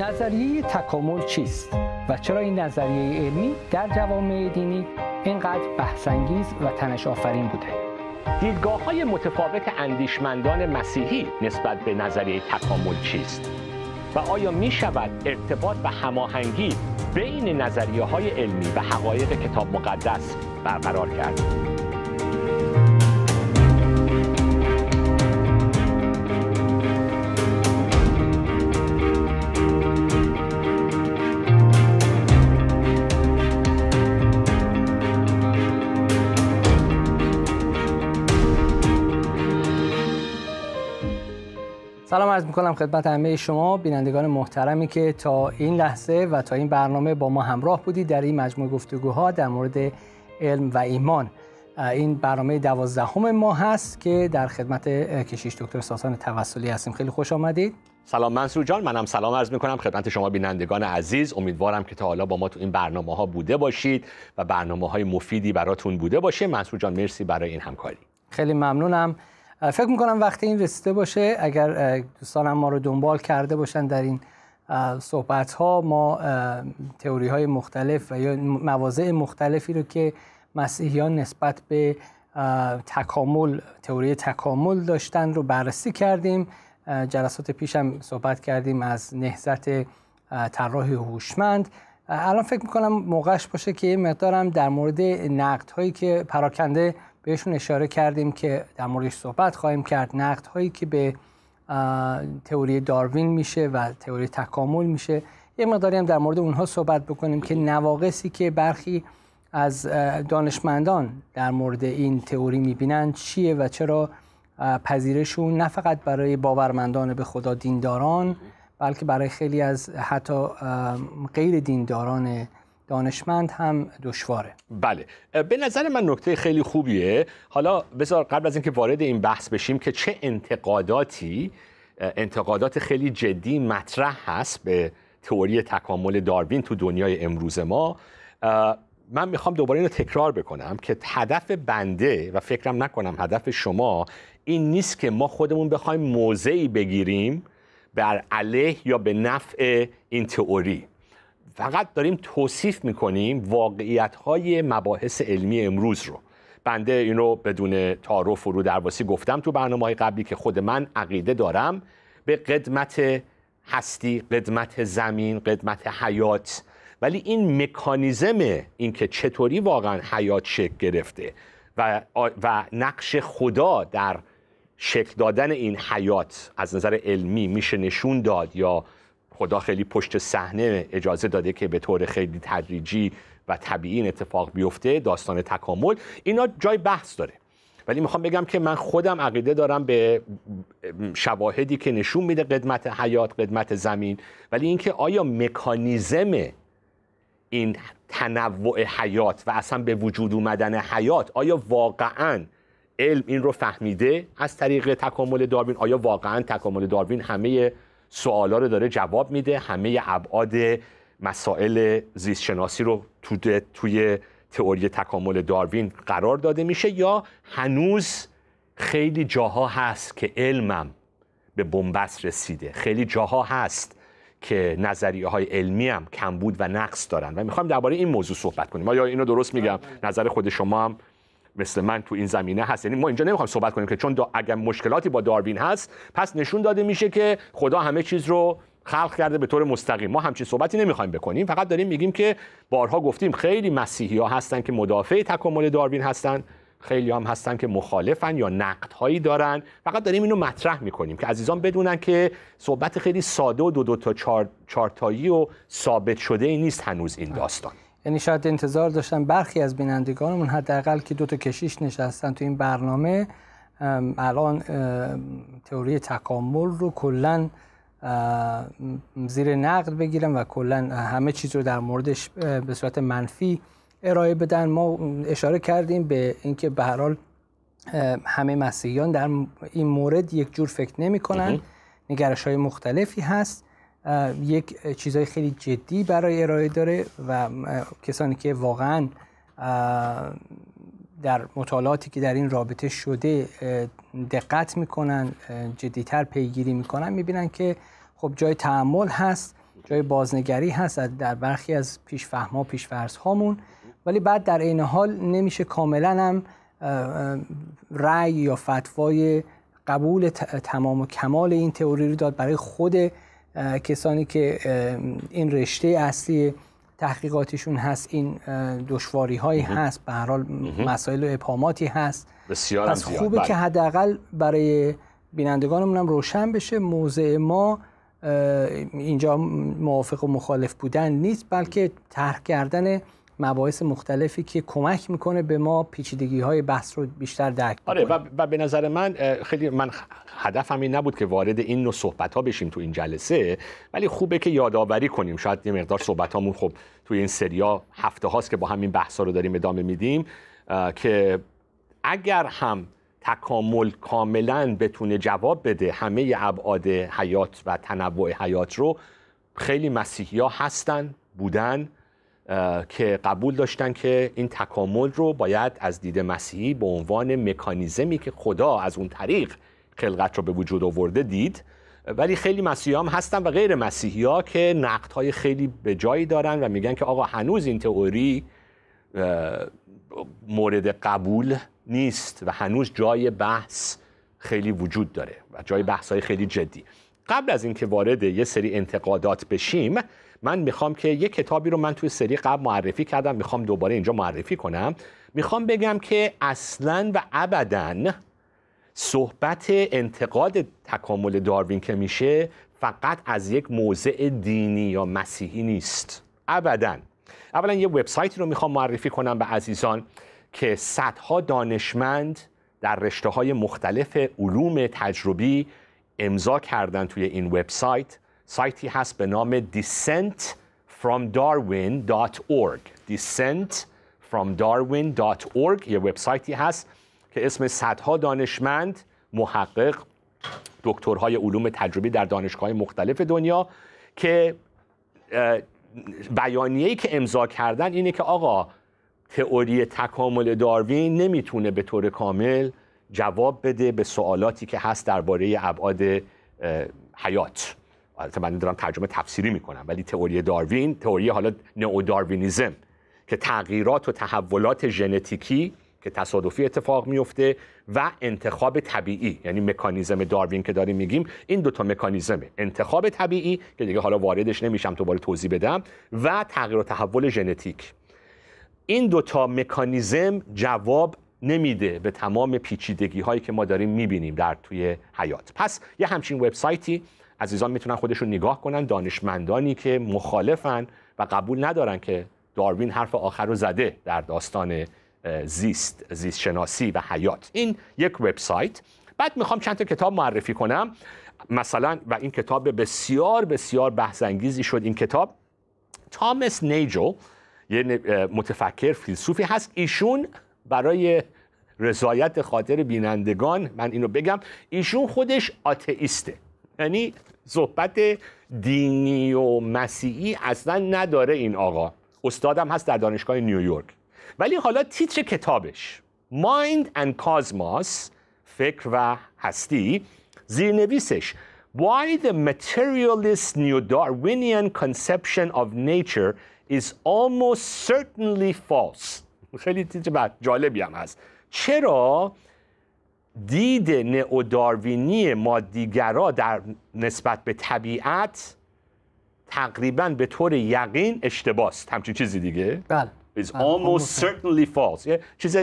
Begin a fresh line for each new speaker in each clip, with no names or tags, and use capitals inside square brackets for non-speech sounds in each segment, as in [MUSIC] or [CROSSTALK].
نظریه تکامل چیست و چرا این نظریه علمی در جوامع دینی اینقدر بحثانگیز و تنش آفرین بوده
دیدگاه های متفاوت اندیشمندان مسیحی نسبت به نظریه تکامل چیست و آیا می شود ارتباط و هماهنگی بین نظریه های علمی و حقایق کتاب مقدس برقرار کرد؟
سلام عرض میکنم خدمت همه شما بینندگان محترمی که تا این لحظه و تا این برنامه با ما همراه بودید در این مجموعه گفتگوها در مورد علم و ایمان این برنامه دوازدهم ما هست که در خدمت کشیش دکتر ساسان توسلی هستیم خیلی خوش آمدید
سلام منصور جان منم سلام عرض میکنم خدمت شما بینندگان عزیز امیدوارم که تا حالا با ما تو این برنامه ها بوده باشید و برنامه های مفیدی براتون بوده باشه منصور جان مرسی برای این همکاری
خیلی ممنونم فکر میکنم وقتی این رسیده باشه اگر دوستان ما رو دنبال کرده باشن در این صحبت ها ما تئوری های مختلف و یا مواضع مختلفی رو که مسیحیان نسبت به تکامل تئوری تکامل داشتن رو بررسی کردیم جلسات پیش هم صحبت کردیم از نهزت طراح هوشمند الان فکر میکنم موقعش باشه که یه مقدارم در مورد نقد هایی که پراکنده بهشون اشاره کردیم که در موردش صحبت خواهیم کرد نقد هایی که به تئوری داروین میشه و تئوری تکامل میشه یه مقداری هم در مورد اونها صحبت بکنیم که نواقصی که برخی از دانشمندان در مورد این تئوری میبینند چیه و چرا پذیرشون نه فقط برای باورمندان به خدا دینداران بلکه برای خیلی از حتی غیر دینداران دانشمند هم دشواره
بله به نظر من نکته خیلی خوبیه حالا بذار قبل از اینکه وارد این بحث بشیم که چه انتقاداتی انتقادات خیلی جدی مطرح هست به تئوری تکامل داروین تو دنیای امروز ما من میخوام دوباره رو تکرار بکنم که هدف بنده و فکرم نکنم هدف شما این نیست که ما خودمون بخوایم موضعی بگیریم بر علیه یا به نفع این تئوری فقط داریم توصیف میکنیم واقعیت های مباحث علمی امروز رو بنده این رو بدون تعارف و رو درواسی گفتم تو برنامه های قبلی که خود من عقیده دارم به قدمت هستی قدمت زمین قدمت حیات ولی این مکانیزم این که چطوری واقعا حیات شکل گرفته و, و نقش خدا در شکل دادن این حیات از نظر علمی میشه نشون داد یا خدا خیلی پشت صحنه اجازه داده که به طور خیلی تدریجی و طبیعی این اتفاق بیفته داستان تکامل اینا جای بحث داره ولی میخوام بگم که من خودم عقیده دارم به شواهدی که نشون میده قدمت حیات قدمت زمین ولی اینکه آیا مکانیزم این تنوع حیات و اصلا به وجود اومدن حیات آیا واقعا علم این رو فهمیده از طریق تکامل داروین آیا واقعا تکامل داروین همه سوالا رو داره جواب میده همه ابعاد مسائل زیستشناسی رو تو توی تئوری تکامل داروین قرار داده میشه یا هنوز خیلی جاها هست که علمم به بنبست رسیده خیلی جاها هست که نظریه های علمی هم کمبود و نقص دارن و میخوایم درباره این موضوع صحبت کنیم آیا اینو درست میگم بله. نظر خود شما هم مثل من تو این زمینه هست یعنی ما اینجا نمیخوایم صحبت کنیم که چون اگر مشکلاتی با داروین هست پس نشون داده میشه که خدا همه چیز رو خلق کرده به طور مستقیم ما همچین صحبتی نمیخوایم بکنیم فقط داریم میگیم که بارها گفتیم خیلی مسیحی ها هستن که مدافع تکامل داروین هستن خیلی هم هستن که مخالفن یا نقد هایی دارن فقط داریم اینو مطرح میکنیم که عزیزان بدونن که صحبت خیلی ساده و دو دو تا چار، چارتایی و ثابت شده ای نیست هنوز این داستان
یعنی شاید انتظار داشتن برخی از بینندگانمون حداقل که دو تا کشیش نشستن تو این برنامه الان تئوری تکامل رو کلا زیر نقد بگیرن و کلا همه چیز رو در موردش به صورت منفی ارائه بدن ما اشاره کردیم به اینکه به حال همه مسیحیان در این مورد یک جور فکر نمی کنن نگرش های مختلفی هست یک چیزای خیلی جدی برای ارائه داره و کسانی که واقعا در مطالعاتی که در این رابطه شده دقت میکنن جدیتر پیگیری میکنن میبینن که خب جای تعمل هست جای بازنگری هست در برخی از پیشفهمها و هامون ولی بعد در این حال نمیشه کاملا هم رأی یا فتوای قبول تمام و کمال این تئوری رو داد برای خود کسانی که این رشته اصلی تحقیقاتشون هست این دشواری هایی هست به هر حال مسائل و ابهاماتی هست
بسیار پس خوبه بله. که
حداقل برای بینندگانمون هم روشن بشه موضع ما اینجا موافق و مخالف بودن نیست بلکه طرح کردن مباحث مختلفی که کمک میکنه به ما پیچیدگی های بحث رو بیشتر درک آره
و, و به نظر من خیلی من هدفم این نبود که وارد این نوع صحبت ها بشیم تو این جلسه ولی خوبه که یادآوری کنیم شاید یه مقدار صحبت هامون خب توی این سریا هفته هاست که با همین بحث ها رو داریم ادامه میدیم که اگر هم تکامل کاملا بتونه جواب بده همه ابعاد حیات و تنوع حیات رو خیلی مسیحیا هستن بودن که قبول داشتن که این تکامل رو باید از دید مسیحی به عنوان مکانیزمی که خدا از اون طریق خلقت رو به وجود آورده دید ولی خیلی مسیحی هم هستن و غیر مسیحی ها که نقد های خیلی به جایی دارن و میگن که آقا هنوز این تئوری مورد قبول نیست و هنوز جای بحث خیلی وجود داره و جای بحث های خیلی جدی قبل از اینکه وارد یه سری انتقادات بشیم من میخوام که یه کتابی رو من توی سری قبل معرفی کردم میخوام دوباره اینجا معرفی کنم میخوام بگم که اصلا و ابدا صحبت انتقاد تکامل داروین که میشه فقط از یک موضع دینی یا مسیحی نیست ابدا اولا یه وبسایتی رو میخوام معرفی کنم به عزیزان که صدها دانشمند در رشته های مختلف علوم تجربی امضا کردن توی این وبسایت سایتی هست به نام descentfromdarwin.org descentfromdarwin.org یه وبسایتی هست که اسم صدها دانشمند محقق دکترهای علوم تجربی در دانشگاه مختلف دنیا که بیانیه‌ای که امضا کردن اینه که آقا تئوری تکامل داروین نمیتونه به طور کامل جواب بده به سوالاتی که هست درباره ابعاد حیات البته من دارم ترجمه تفسیری میکنم ولی تئوری داروین تئوری حالا نئو داروینیزم که تغییرات و تحولات ژنتیکی که تصادفی اتفاق میفته و انتخاب طبیعی یعنی مکانیزم داروین که داریم میگیم این دوتا مکانیزمه انتخاب طبیعی که دیگه حالا واردش نمیشم دوباره توضیح بدم و تغییر و تحول ژنتیک این دوتا مکانیزم جواب نمیده به تمام پیچیدگی هایی که ما داریم میبینیم در توی حیات پس یه همچین وبسایتی عزیزان میتونن خودشون نگاه کنن دانشمندانی که مخالفن و قبول ندارن که داروین حرف آخر رو زده در داستان زیست زیست شناسی و حیات این یک وبسایت بعد میخوام چند تا کتاب معرفی کنم مثلا و این کتاب بسیار بسیار بحث انگیزی شد این کتاب تامس نیجو یه متفکر فیلسوفی هست ایشون برای رضایت خاطر بینندگان من اینو بگم ایشون خودش آتئیسته یعنی صحبت دینی و مسیحی اصلا نداره این آقا استادم هست در دانشگاه نیویورک ولی حالا تیتر کتابش Mind and Cosmos فکر و هستی زیرنویسش Why the materialist neo-Darwinian conception of nature is almost certainly false خیلی تیتر جالبی هم هست چرا دید نئوداروینی مادیگرا در نسبت به طبیعت تقریبا به طور یقین است همچین چیزی دیگه بله is بله. almost خب، certainly false یه چیز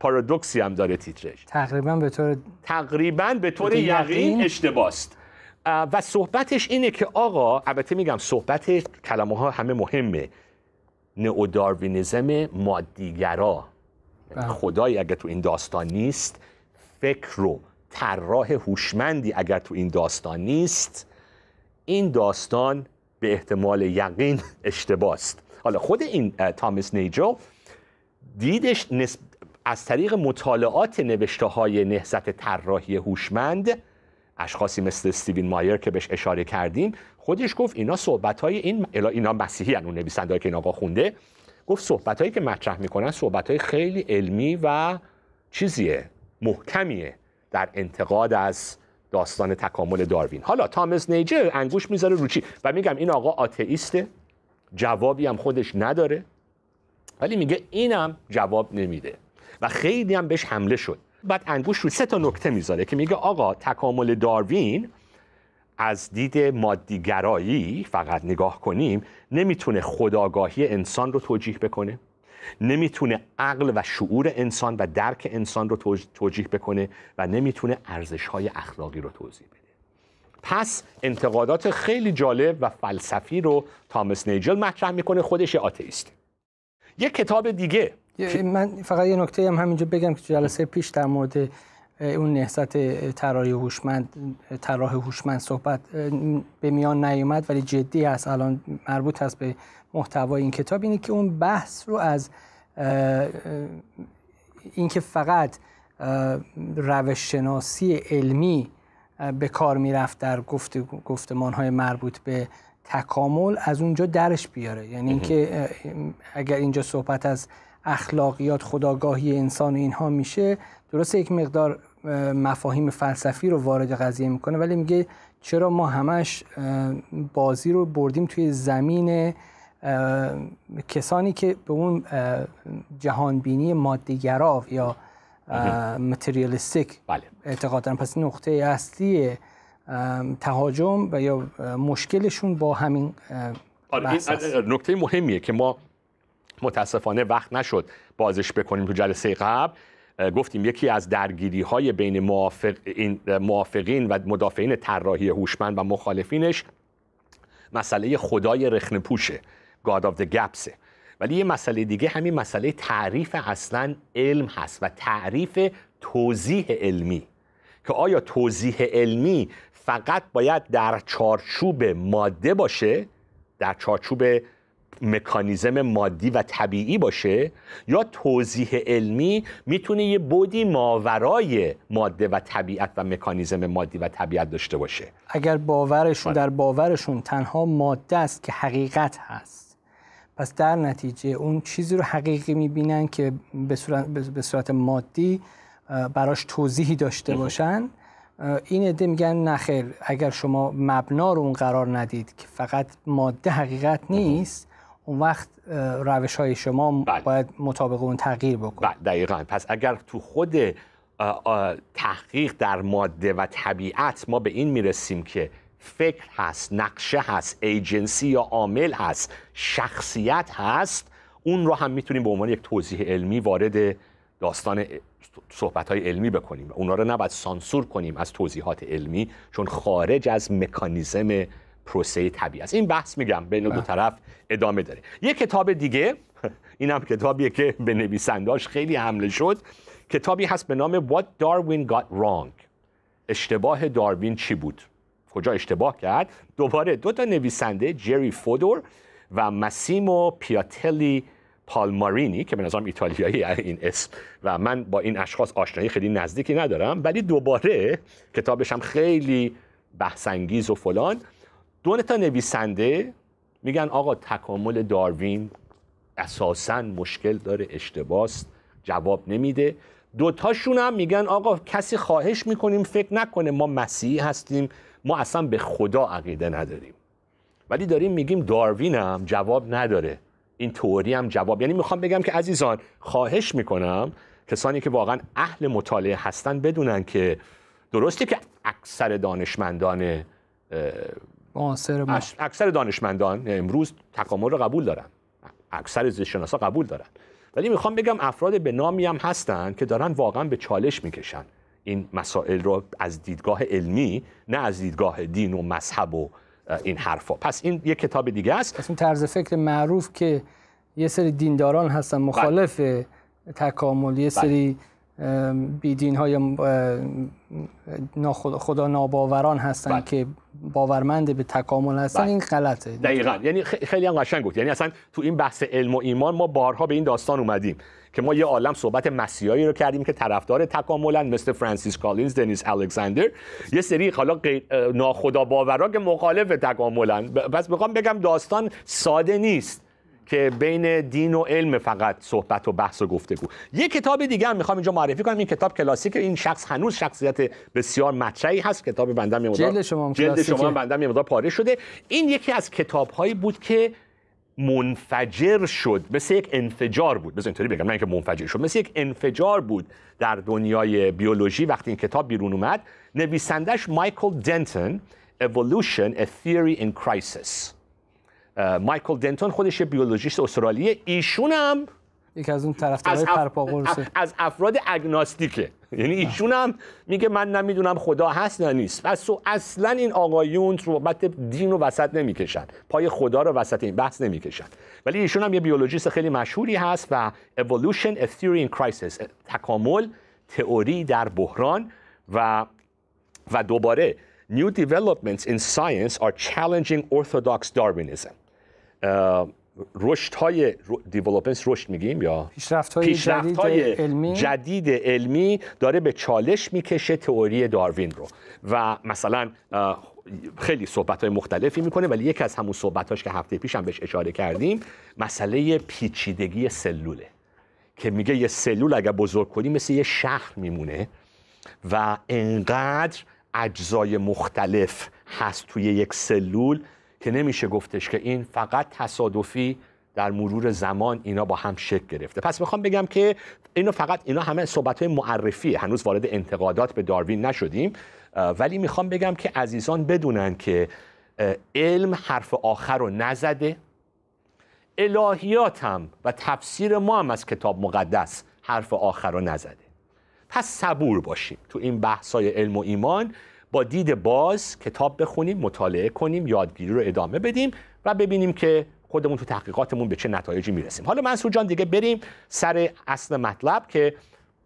پارادوکسی هم داره تیترش
تقریبا به طور
تقریبا به طور یقین اشتباست و صحبتش اینه که آقا البته میگم صحبت کلمه ها همه مهمه نئوداروینیزم مادیگرا یعنی بله. خدای اگه تو این داستان نیست فکر و طراح هوشمندی اگر تو این داستان نیست این داستان به احتمال یقین اشتباه است حالا خود این تامس نیجو دیدش از طریق مطالعات نوشته های نهزت طراحی هوشمند اشخاصی مثل استیوین مایر که بهش اشاره کردیم خودش گفت اینا صحبت های این اینا مسیحی اون نویسنده که این آقا خونده گفت صحبت هایی که مطرح میکنن صحبت های خیلی علمی و چیزیه محکمیه در انتقاد از داستان تکامل داروین حالا تامس نیجر انگوش میذاره رو چی و میگم این آقا آتئیسته جوابی هم خودش نداره ولی میگه اینم جواب نمیده و خیلی هم بهش حمله شد بعد انگوش رو سه تا نکته میذاره که میگه آقا تکامل داروین از دید مادیگرایی فقط نگاه کنیم نمیتونه خداگاهی انسان رو توجیح بکنه نمیتونه عقل و شعور انسان و درک انسان رو توجیه بکنه و نمیتونه ارزش های اخلاقی رو توضیح بده پس انتقادات خیلی جالب و فلسفی رو تامس نیجل مطرح میکنه خودش آتیست یک کتاب دیگه
من فقط یه نکته هم همینجا بگم که جلسه پیش در مورد اون نهضت طراحی هوشمند طراح هوشمند صحبت به میان نیومد ولی جدی است الان مربوط هست به محتوای این کتاب اینه که اون بحث رو از اینکه فقط روششناسی علمی به کار میرفت در گفت گفتمان های مربوط به تکامل از اونجا درش بیاره یعنی اینکه اگر اینجا صحبت از اخلاقیات خداگاهی انسان اینها میشه درسته یک مقدار مفاهیم فلسفی رو وارد قضیه میکنه ولی میگه چرا ما همش بازی رو بردیم توی زمین کسانی که به اون جهانبینی مادیگرا یا متریالیستیک بله. اعتقاد دارن پس نقطه اصلی تهاجم و یا مشکلشون با همین آره
نکته مهمیه که ما متاسفانه وقت نشد بازش بکنیم تو جلسه قبل گفتیم یکی از درگیری های بین موافق موافقین و مدافعین طراحی هوشمند و مخالفینش مسئله خدای رخنه پوشه God of the ولی یه مسئله دیگه همین مسئله تعریف اصلا علم هست و تعریف توضیح علمی که آیا توضیح علمی فقط باید در چارچوب ماده باشه در چارچوب مکانیزم مادی و طبیعی باشه یا توضیح علمی میتونه یه بودی ماورای ماده و طبیعت و مکانیزم مادی و طبیعت داشته باشه
اگر باورشون بله. در باورشون تنها ماده است که حقیقت هست پس در نتیجه اون چیزی رو حقیقی میبینن که به صورت, مادی براش توضیحی داشته باشن این عده میگن نخیر اگر شما مبنا رو اون قرار ندید که فقط ماده حقیقت نیست اون وقت روش های شما بله. باید مطابق اون
تغییر بکنه بله دقیقا پس اگر تو خود تحقیق در ماده و طبیعت ما به این میرسیم که فکر هست نقشه هست ایجنسی یا عامل هست شخصیت هست اون رو هم میتونیم به عنوان یک توضیح علمی وارد داستان صحبت های علمی بکنیم اونا رو نباید سانسور کنیم از توضیحات علمی چون خارج از مکانیزم پروسه طبیعی است این بحث میگم بین دو بله. طرف ادامه داره یک کتاب دیگه [LAUGHS] این هم کتابیه که به نویسنداش خیلی حمله شد کتابی هست به نام What Darwin Got Wrong اشتباه داروین چی بود کجا اشتباه کرد دوباره دو تا نویسنده جری فودور و مسیمو پیاتلی پالمارینی که به نظرم ایتالیایی این اسم و من با این اشخاص آشنایی خیلی نزدیکی ندارم ولی دوباره کتابش هم خیلی بحثانگیز و فلان دو تا نویسنده میگن آقا تکامل داروین اساسا مشکل داره اشتباست جواب نمیده دوتاشون هم میگن آقا کسی خواهش میکنیم فکر نکنه ما مسیحی هستیم ما اصلا به خدا عقیده نداریم ولی داریم میگیم داروین هم جواب نداره این تئوری هم جواب یعنی میخوام بگم که عزیزان خواهش میکنم کسانی که واقعا اهل مطالعه هستن بدونن که درسته که اکثر دانشمندان ما. اکثر دانشمندان امروز تکامل رو قبول دارن اکثر زیستشناسا قبول دارن ولی میخوام بگم افراد به نامی هم هستن که دارن واقعا به چالش میکشن این مسائل رو از دیدگاه علمی نه از دیدگاه دین و مذهب و این حرفا پس این یک کتاب دیگه
است پس این طرز فکر معروف که یه سری دینداران هستن مخالف بله. تکامل یه سری بله. بیدین های خدا ناباوران هستن بله. که باورمند به تکامل هستن بله. این غلطه
دقیقا یعنی خیلی هم قشنگ گفت یعنی اصلا تو این بحث علم و ایمان ما بارها به این داستان اومدیم که ما یه عالم صحبت مسیحایی رو کردیم که طرفدار تکاملن مثل فرانسیس کالینز دنیس الکساندر یه سری حالا ناخدا باورا که مخالف تکاملن پس میخوام بگم داستان ساده نیست که بین دین و علم فقط صحبت و بحث و گفتگو یه کتاب دیگه هم میخوام اینجا معرفی کنم این کتاب کلاسیک این شخص هنوز شخصیت بسیار مطرحی هست کتاب بنده میمدار جلد شما جلد شما بنده یه پاره شده این یکی از هایی بود که منفجر شد مثل یک انفجار بود مثل اینطوری بگم من اینکه منفجر شد مثل یک انفجار بود در دنیای بیولوژی وقتی این کتاب بیرون اومد نویسندش مایکل دنتن، Evolution a Theory in Crisis مایکل دنتون خودش بیولوژیست استرالیه ایشون هم یک از اون طرفدارای پرپا از افراد اگناستیکه یعنی ایشون هم میگه من نمیدونم خدا هست نه نیست پس اصلا این آقایون صحبت دین رو وسط نمیکشن پای خدا رو وسط این بحث نمیکشن ولی ایشون هم یه بیولوژیست خیلی مشهوری هست و evolution a theory in crisis تکامل تئوری در بحران و و دوباره new developments in science are challenging orthodox darwinism رشد های دیولوپنس رشد میگیم یا پیشرفت های, های جدید, علمی؟ جدید علمی داره به چالش میکشه تئوری داروین رو و مثلا خیلی صحبت های مختلفی میکنه ولی یکی از همون صحبت که هفته پیش هم بهش اشاره کردیم مسئله پیچیدگی سلوله که میگه یه سلول اگر بزرگ کنی مثل یه شهر میمونه و انقدر اجزای مختلف هست توی یک سلول که نمیشه گفتش که این فقط تصادفی در مرور زمان اینا با هم شکل گرفته پس میخوام بگم که اینو فقط اینا همه صحبت های معرفی هنوز وارد انتقادات به داروین نشدیم ولی میخوام بگم که عزیزان بدونن که علم حرف آخر رو نزده الهیات هم و تفسیر ما هم از کتاب مقدس حرف آخر رو نزده پس صبور باشیم تو این بحث های علم و ایمان با دید باز کتاب بخونیم مطالعه کنیم یادگیری رو ادامه بدیم و ببینیم که خودمون تو تحقیقاتمون به چه نتایجی میرسیم حالا منصور جان دیگه بریم سر اصل مطلب که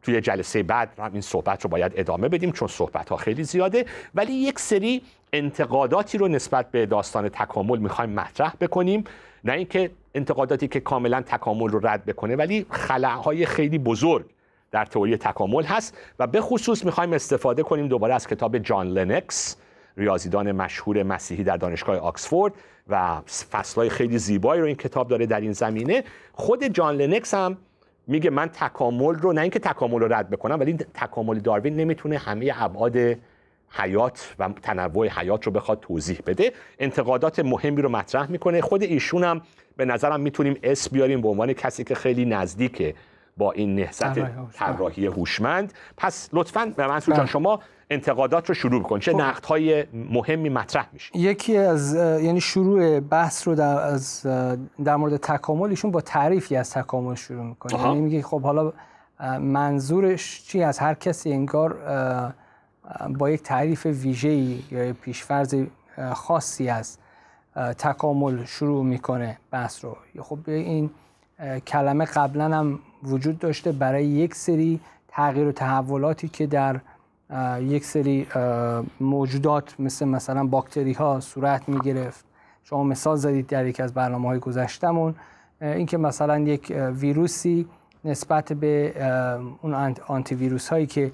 توی جلسه بعد هم این صحبت رو باید ادامه بدیم چون صحبت ها خیلی زیاده ولی یک سری انتقاداتی رو نسبت به داستان تکامل میخوایم مطرح بکنیم نه اینکه انتقاداتی که کاملا تکامل رو رد بکنه ولی خلعهای خیلی بزرگ در تئوری تکامل هست و به خصوص میخوایم استفاده کنیم دوباره از کتاب جان لنکس ریاضیدان مشهور مسیحی در دانشگاه آکسفورد و فصلهای خیلی زیبایی رو این کتاب داره در این زمینه خود جان لنکس هم میگه من تکامل رو نه اینکه تکامل رو رد بکنم ولی تکامل داروین نمیتونه همه ابعاد حیات و تنوع حیات رو بخواد توضیح بده انتقادات مهمی رو مطرح میکنه خود ایشون هم به نظرم میتونیم اس بیاریم به عنوان کسی که خیلی نزدیکه با این نهضت طراحی هوشمند پس لطفا به من جان بله. شما انتقادات رو شروع کن چه خب. های مهمی مطرح
میشه یکی از یعنی شروع بحث رو در, از در مورد تکامل ایشون با تعریفی از تکامل شروع میکنه یعنی میگه خب حالا منظورش چی از هر کسی انگار با یک تعریف ویژه‌ای یا پیشفرض خاصی از تکامل شروع میکنه بحث رو خب این کلمه قبلا هم وجود داشته برای یک سری تغییر و تحولاتی که در یک سری موجودات مثل مثلا باکتری ها صورت می گرفت شما مثال زدید در یکی از برنامه های گذشتمون اینکه مثلا یک ویروسی نسبت به اون آنتی ویروس هایی که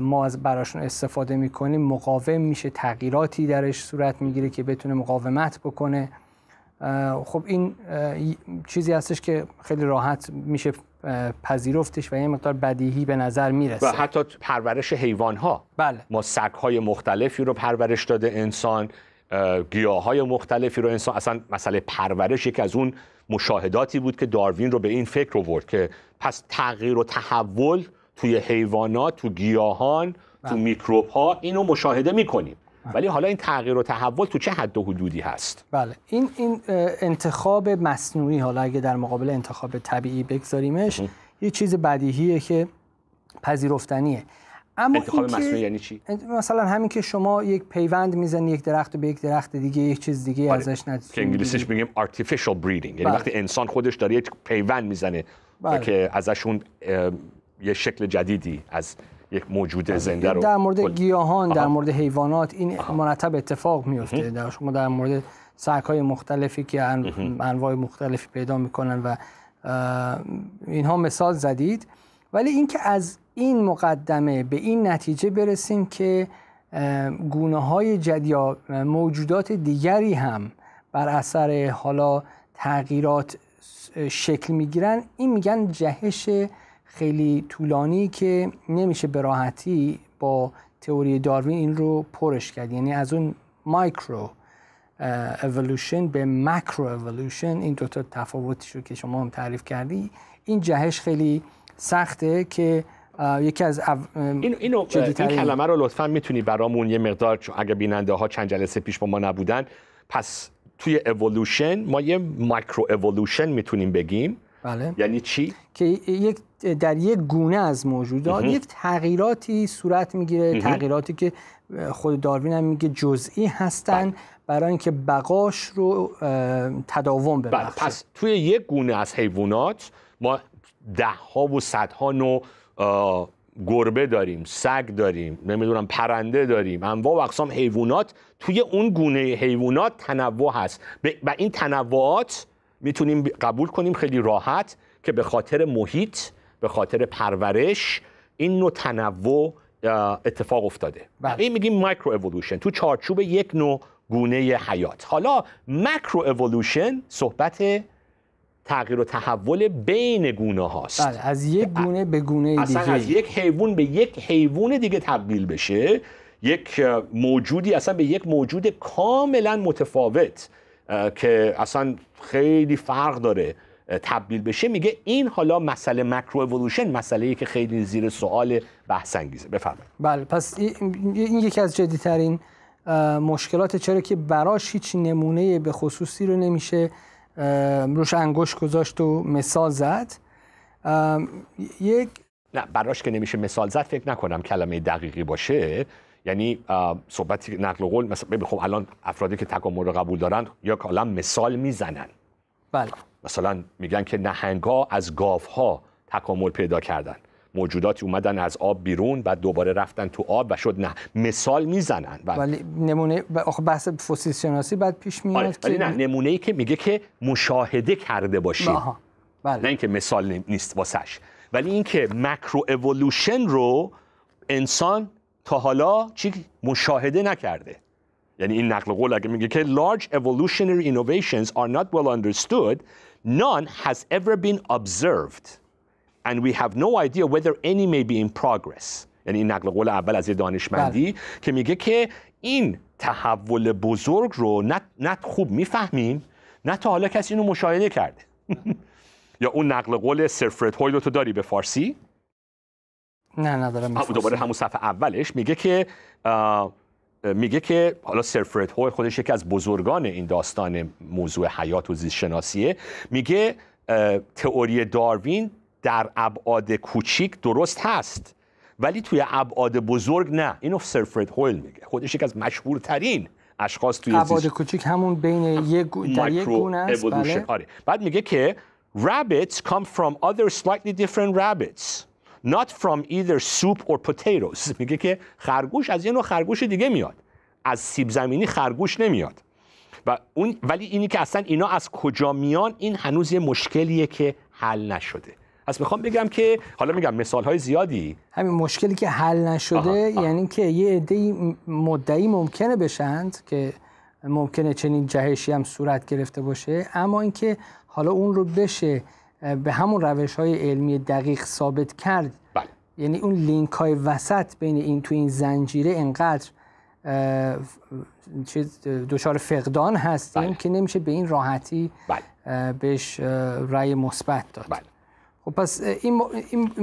ما از براشون استفاده میکنیم مقاوم میشه تغییراتی درش صورت میگیره که بتونه مقاومت بکنه خب این چیزی هستش که خیلی راحت میشه پذیرفتش و یه مقدار بدیهی به نظر میرسه و حتی
پرورش حیوان بله. ما سگ های مختلفی رو پرورش داده انسان گیاه های مختلفی رو انسان اصلا مسئله پرورش یکی از اون مشاهداتی بود که داروین رو به این فکر ورد که پس تغییر و تحول توی حیوانات تو گیاهان تو بله. میکروب ها اینو مشاهده میکنیم ولی حالا این تغییر و تحول تو چه حد و حدودی هست
بله این این انتخاب مصنوعی حالا اگه در مقابل انتخاب طبیعی بگذاریمش یه چیز بدیهیه که پذیرفتنیه اما انتخاب مصنوعی یعنی چی مثلا همین که شما یک پیوند میزنی یک درخت به یک درخت دیگه یک چیز دیگه آره. ازش نتیجه که انگلیسیش
میگیم artificial breeding یعنی بله. وقتی انسان خودش داره یک پیوند میزنه بله. که ازشون یه شکل جدیدی از یک موجود زنده رو در مورد
گیاهان در مورد حیوانات این مرتب اتفاق میفته در شما در مورد سگ های مختلفی که انواع مختلفی پیدا میکنن و اینها مثال زدید ولی اینکه از این مقدمه به این نتیجه برسیم که گونه های جدید یا موجودات دیگری هم بر اثر حالا تغییرات شکل میگیرن این میگن جهش خیلی طولانی که نمیشه به راحتی با تئوری داروین این رو پرش کرد یعنی از اون مایکرو اولوشن به ماکرو اولوشن این دوتا تفاوتی رو که شما هم تعریف کردی این جهش خیلی سخته که یکی از این, این کلمه
رو لطفا میتونی برامون یه مقدار اگر بیننده ها چند جلسه پیش با ما نبودن پس توی اولوشن ما یه مایکرو اولوشن میتونیم بگیم بله. یعنی چی که یک
در یک گونه از موجودات یک تغییراتی صورت میگیره
تغییراتی که
خود داروین هم میگه جزئی هستن بله. برای اینکه بقاش رو تداوم بله، ببخشه
پس توی یک گونه از حیوانات ما ده ها و صدها نوع گربه داریم سگ داریم نمیدونم پرنده داریم انواع و اقسام حیوانات توی اون گونه حیوانات تنوع هست و این تنوعات میتونیم قبول کنیم خیلی راحت که به خاطر محیط به خاطر پرورش این نوع تنوع اتفاق افتاده این بله. یعنی میگیم مایکرو اولوشن تو چارچوب یک نوع گونه حیات حالا مکرو اولوشن صحبت تغییر و تحول بین گونه هاست
بله از یک گونه به گونه دیگه اصلا از
یک حیوان به یک حیوان دیگه تبدیل بشه یک موجودی اصلا به یک موجود کاملا متفاوت که اصلا خیلی فرق داره تبدیل بشه میگه این حالا مسئله مکرو اولوشن مسئله ای که خیلی زیر سوال بحث انگیزه بفرمایید
بله پس این یکی از جدیترین مشکلات چرا که براش هیچ نمونه به خصوصی رو نمیشه روش انگوش گذاشت و مثال زد
یک نه براش که نمیشه مثال زد فکر نکنم کلمه دقیقی باشه یعنی صحبت نقل و قول مثلا خب الان افرادی که تکامل رو قبول دارن یا کلا مثال میزنن بله مثلا میگن که نهنگا از ها تکامل پیدا کردن موجوداتی اومدن از آب بیرون بعد دوباره رفتن تو آب و شد نه مثال میزنن بله.
ولی نمونه آخه بحث فسیل شناسی بعد پیش میاد آره. که نه
نمونه ای که میگه که مشاهده کرده باشی بله. نه اینکه مثال نیست واسش ولی اینکه مکرو رو انسان تا حالا چی مشاهده نکرده یعنی این نقل قول اگه میگه که large evolutionary innovations are not well understood none has ever been observed and we have no idea whether any may be in progress یعنی این نقل قول اول از یه دانشمندی بله. که میگه که این تحول بزرگ رو نه, خوب میفهمیم نه تا حالا کسی اینو مشاهده کرده [LAUGHS] یا اون نقل قول سرفرد هویل رو تو داری به فارسی نه ندارم دوباره همون صفحه اولش میگه که میگه که حالا سرفرد هو خودش یکی از بزرگان این داستان موضوع حیات و زیست شناسیه میگه تئوری داروین در ابعاد کوچیک درست هست ولی توی ابعاد بزرگ نه اینو سرفرد هویل میگه خودش یکی از مشهورترین اشخاص توی ابعاد
کوچیک همون بین یک
در یک گونه است بله. آره. بعد میگه که rabbits come from other slightly different rabbits not from either soup or potatoes [LAUGHS] میگه که خرگوش از یه نوع خرگوش دیگه میاد از سیب زمینی خرگوش نمیاد و اون ولی اینی که اصلا اینا از کجا میان این هنوز یه مشکلیه که حل نشده پس میخوام بگم که حالا میگم مثال های زیادی
همین مشکلی که حل نشده آها، یعنی که یه عده مدعی ممکنه بشند که ممکنه چنین جهشی هم صورت گرفته باشه اما اینکه حالا اون رو بشه به همون روش های علمی دقیق ثابت کرد بله. یعنی اون لینک های وسط بین این تو این زنجیره انقدر چیز دچار فقدان هستیم بله. یعنی که نمیشه به این راحتی بله. بهش رأی مثبت داد بله. خب پس این,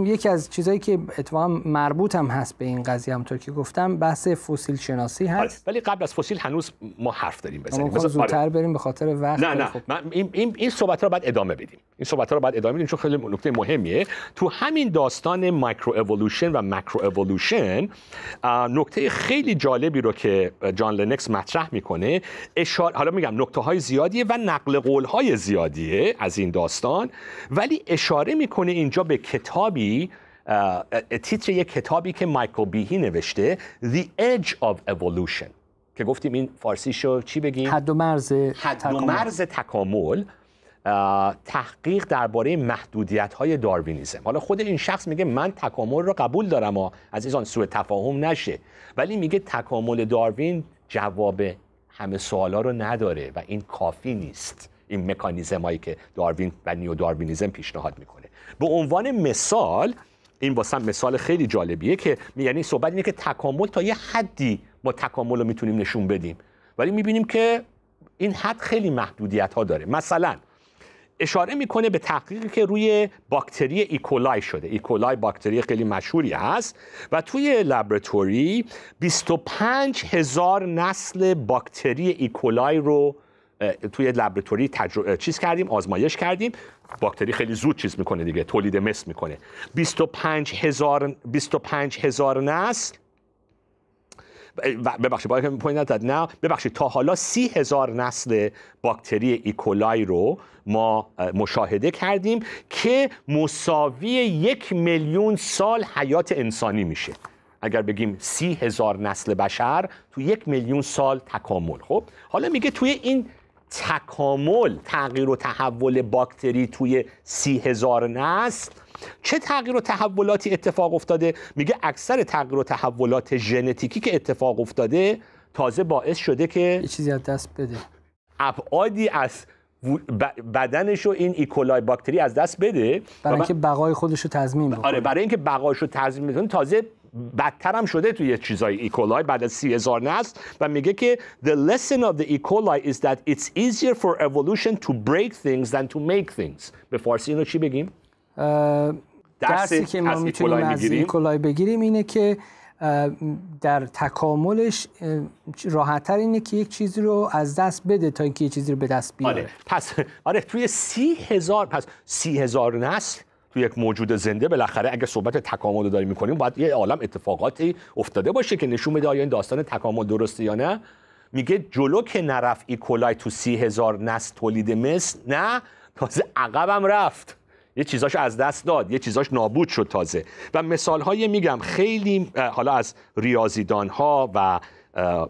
یکی از چیزهایی که اتفاقا مربوط هم هست به این قضیه همطور که گفتم بحث فسیل
شناسی هست آره، ولی قبل از فسیل هنوز ما حرف داریم بزنیم مثلا زودتر
آره. بریم به خاطر وقت نه نه خب.
این این, این صحبت رو بعد ادامه بدیم این صحبت رو بعد ادامه بدیم چون خیلی نکته مهمیه تو همین داستان مایکرو اِوولوشن و ماکرو اِوولوشن نکته خیلی جالبی رو که جان لنکس مطرح میکنه اشار حالا میگم نکته های زیادیه و نقل قول های زیادیه از این داستان ولی اشاره می میکنه اینجا به کتابی تیتر یک کتابی که مایکل بیهی نوشته The Edge of Evolution که گفتیم این شو چی بگیم؟ حد و مرز حد مرز تکامل تحقیق درباره محدودیت های داروینیزم حالا خود این شخص میگه من تکامل رو قبول دارم از عزیزان سوء تفاهم نشه ولی میگه تکامل داروین جواب همه سوالا رو نداره و این کافی نیست این مکانیزم هایی که داروین و نیو داروینیزم پیشنهاد میکنه به عنوان مثال این واسه مثال خیلی جالبیه که یعنی صحبت اینه که تکامل تا یه حدی ما تکامل رو میتونیم نشون بدیم ولی میبینیم که این حد خیلی محدودیت ها داره مثلا اشاره میکنه به تحقیقی که روی باکتری ایکولای e. شده ایکولای e. باکتری خیلی مشهوری هست و توی لبراتوری 25 هزار نسل باکتری ایکولای e. رو توی لبراتوری تجر... چیز کردیم آزمایش کردیم باکتری خیلی زود چیز میکنه دیگه تولید مثل میکنه 25 هزار 25 هزار نسل ببخشید باید پوینت نه ببخشید تا حالا سی هزار نسل باکتری ایکولای e. رو ما مشاهده کردیم که مساوی یک میلیون سال حیات انسانی میشه اگر بگیم سی هزار نسل بشر تو یک میلیون سال تکامل خب حالا میگه توی این تکامل تغییر و تحول باکتری توی سی هزار نسل چه تغییر و تحولاتی اتفاق افتاده میگه اکثر تغییر و تحولات ژنتیکی که اتفاق افتاده تازه باعث شده که چیزی از دست بده ابعادی از رو این ایکولای e. باکتری از دست بده برای اینکه
بقای خودش رو تضمین آره،
بکنه آره برای اینکه بقایش رو تضمین بکنه تازه بدتر هم شده توی چیزای ایکولای e. بعد از سی هزار نسل و میگه که the lesson of the E. is that it's easier for evolution to break things than to make things به فارسی اینو چی بگیم؟ درسی که ما میتونیم e. از ایکولای
e. بگیریم اینه که در تکاملش راحتتر اینه که یک چیزی رو از دست بده تا اینکه یک چیزی رو به دست بیاره آره.
پس آره توی سی هزار پس سی هزار نسل تو یک موجود زنده بالاخره اگه صحبت تکامل رو داریم میکنیم باید یه عالم اتفاقاتی افتاده باشه که نشون بده آیا این داستان تکامل درسته یا نه میگه جلو که نرفت ایکولای تو سی هزار نسل تولید مثل نه تازه عقبم رفت یه چیزاش از دست داد یه چیزاش نابود شد تازه و مثال های میگم خیلی حالا از ریاضیدان ها و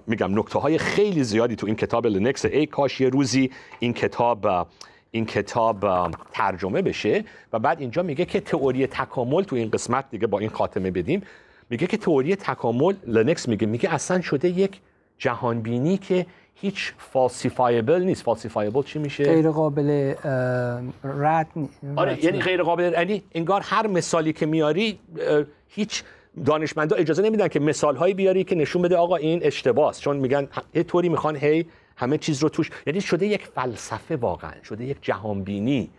میگم نکته های خیلی زیادی تو این کتاب لنکس ای کاش یه روزی این کتاب این کتاب ترجمه بشه و بعد اینجا میگه که تئوری تکامل تو این قسمت دیگه با این خاتمه بدیم میگه که تئوری تکامل لنکس میگه میگه اصلا شده یک جهانبینی که هیچ فالسیفایبل نیست فالسیفایبل چی میشه غیر
قابل رد آره یعنی
غیر قابل یعنی انگار هر مثالی که میاری هیچ دانشمندا اجازه نمیدن که مثال هایی بیاری که نشون بده آقا این اشتباهه چون میگن یه طوری میخوان هی همه چیز رو توش یعنی شده یک فلسفه واقعا شده یک جهانبینی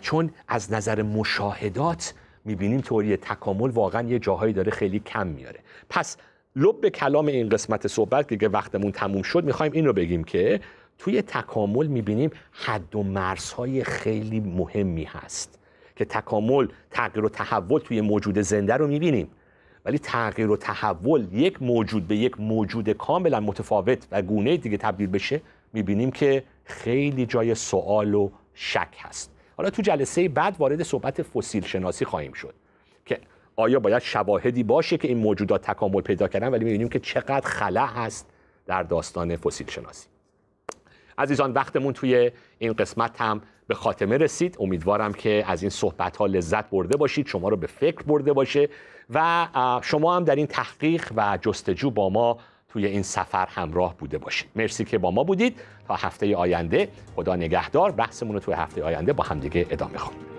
چون از نظر مشاهدات میبینیم توری تکامل واقعا یه جاهایی داره خیلی کم میاره پس لب کلام این قسمت صحبت دیگه وقتمون تموم شد میخوایم این رو بگیم که توی تکامل میبینیم حد و مرزهای خیلی مهمی هست که تکامل تغییر و تحول توی موجود زنده رو میبینیم ولی تغییر و تحول یک موجود به یک موجود کاملا متفاوت و گونه دیگه تبدیل بشه میبینیم که خیلی جای سوال و شک هست حالا تو جلسه بعد وارد صحبت فسیل شناسی خواهیم شد که آیا باید شواهدی باشه که این موجودات تکامل پیدا کردن ولی میبینیم که چقدر خلع هست در داستان فسیل شناسی عزیزان وقتمون توی این قسمت هم به خاتمه رسید امیدوارم که از این صحبت ها لذت برده باشید شما رو به فکر برده باشه و شما هم در این تحقیق و جستجو با ما توی این سفر همراه بوده باشید مرسی که با ما بودید تا هفته آینده خدا نگهدار بحثمون رو توی هفته آینده با همدیگه ادامه خواهیم